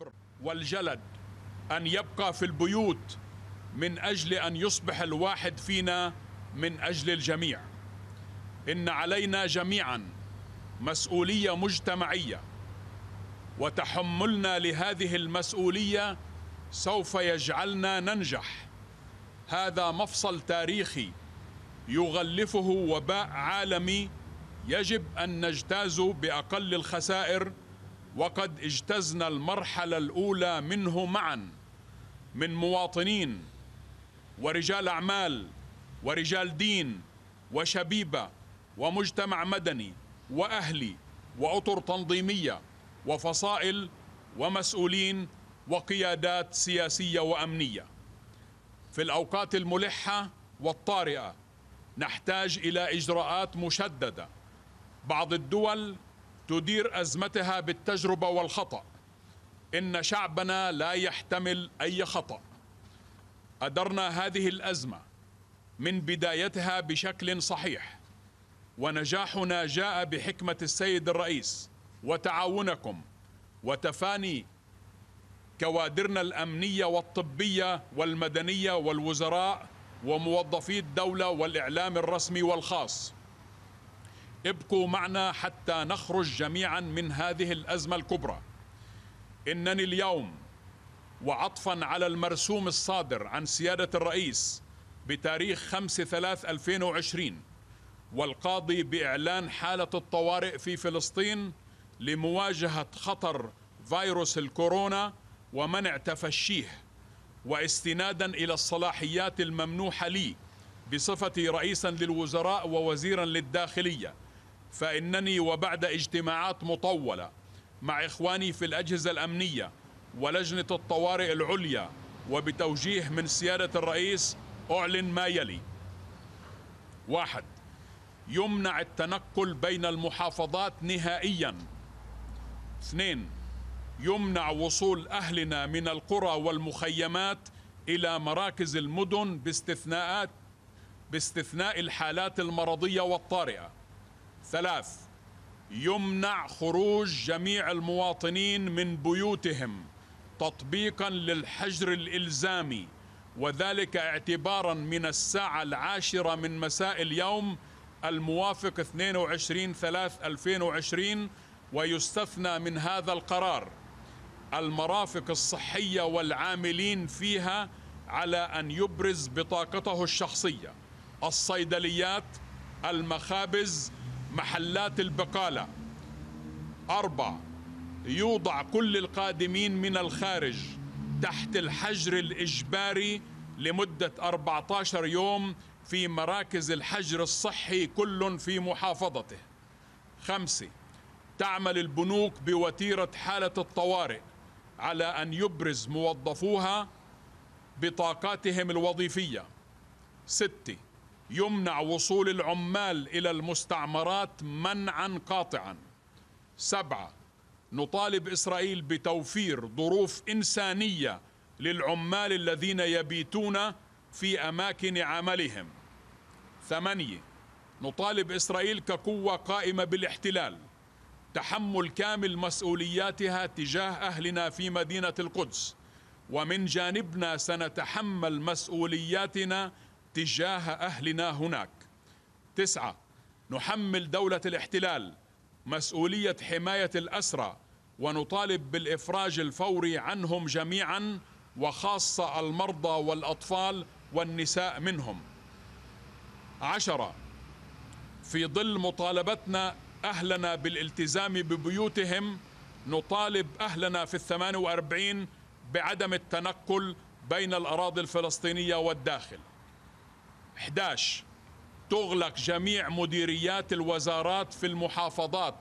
الصبر والجلد ان يبقى في البيوت من اجل ان يصبح الواحد فينا من اجل الجميع ان علينا جميعا مسؤوليه مجتمعيه وتحملنا لهذه المسؤوليه سوف يجعلنا ننجح هذا مفصل تاريخي يغلفه وباء عالمي يجب ان نجتاز باقل الخسائر وقد اجتزنا المرحلة الأولى منه معا من مواطنين ورجال أعمال ورجال دين وشبيبة ومجتمع مدني وأهلي وأطر تنظيمية وفصائل ومسؤولين وقيادات سياسية وأمنية في الأوقات الملحة والطارئة نحتاج إلى إجراءات مشددة بعض الدول تدير ازمتها بالتجربه والخطا ان شعبنا لا يحتمل اي خطا ادرنا هذه الازمه من بدايتها بشكل صحيح ونجاحنا جاء بحكمه السيد الرئيس وتعاونكم وتفاني كوادرنا الامنيه والطبيه والمدنيه والوزراء وموظفي الدوله والاعلام الرسمي والخاص ابقوا معنا حتى نخرج جميعا من هذه الازمه الكبرى انني اليوم وعطفا على المرسوم الصادر عن سياده الرئيس بتاريخ 5 3 2020 والقاضي باعلان حاله الطوارئ في فلسطين لمواجهه خطر فيروس الكورونا ومنع تفشيه واستنادا الى الصلاحيات الممنوحه لي بصفتي رئيسا للوزراء ووزيرا للداخليه فإنني وبعد اجتماعات مطولة مع إخواني في الأجهزة الأمنية ولجنة الطوارئ العليا وبتوجيه من سيادة الرئيس أعلن ما يلي واحد يمنع التنقل بين المحافظات نهائيا اثنين يمنع وصول أهلنا من القرى والمخيمات إلى مراكز المدن باستثناءات باستثناء الحالات المرضية والطارئة ثلاث يمنع خروج جميع المواطنين من بيوتهم تطبيقا للحجر الالزامي وذلك اعتبارا من الساعه العاشره من مساء اليوم الموافق 22 3 2020 ويستثنى من هذا القرار المرافق الصحيه والعاملين فيها على ان يبرز بطاقته الشخصيه الصيدليات المخابز محلات البقالة أربع يوضع كل القادمين من الخارج تحت الحجر الإجباري لمدة 14 يوم في مراكز الحجر الصحي كل في محافظته خمسة تعمل البنوك بوتيرة حالة الطوارئ على أن يبرز موظفوها بطاقاتهم الوظيفية ستة يمنع وصول العمال إلى المستعمرات منعا قاطعا سبعة نطالب إسرائيل بتوفير ظروف إنسانية للعمال الذين يبيتون في أماكن عملهم ثمانية نطالب إسرائيل كقوة قائمة بالاحتلال تحمل كامل مسؤولياتها تجاه أهلنا في مدينة القدس ومن جانبنا سنتحمل مسؤولياتنا تجاه أهلنا هناك تسعة نحمل دولة الاحتلال مسؤولية حماية الأسرى ونطالب بالإفراج الفوري عنهم جميعا وخاصة المرضى والأطفال والنساء منهم عشرة في ظل مطالبتنا أهلنا بالالتزام ببيوتهم نطالب أهلنا في الثمان وأربعين بعدم التنقل بين الأراضي الفلسطينية والداخل 11 تغلق جميع مديريات الوزارات في المحافظات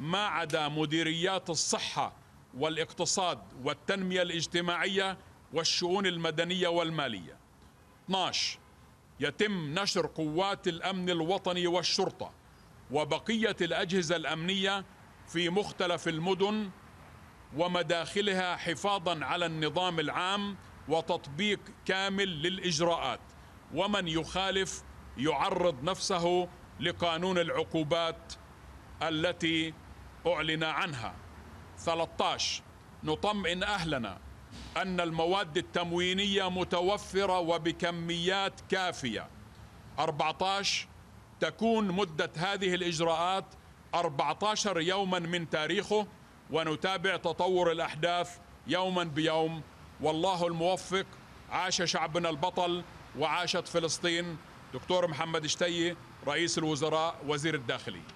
ما عدا مديريات الصحة والاقتصاد والتنمية الاجتماعية والشؤون المدنية والمالية 12 يتم نشر قوات الأمن الوطني والشرطة وبقية الأجهزة الأمنية في مختلف المدن ومداخلها حفاظا على النظام العام وتطبيق كامل للإجراءات ومن يخالف يعرض نفسه لقانون العقوبات التي أعلن عنها 13 نطمئن أهلنا أن المواد التموينية متوفرة وبكميات كافية 14 تكون مدة هذه الإجراءات 14 يوما من تاريخه ونتابع تطور الأحداث يوما بيوم والله الموفق عاش شعبنا البطل وعاشت فلسطين دكتور محمد شتية رئيس الوزراء وزير الداخليه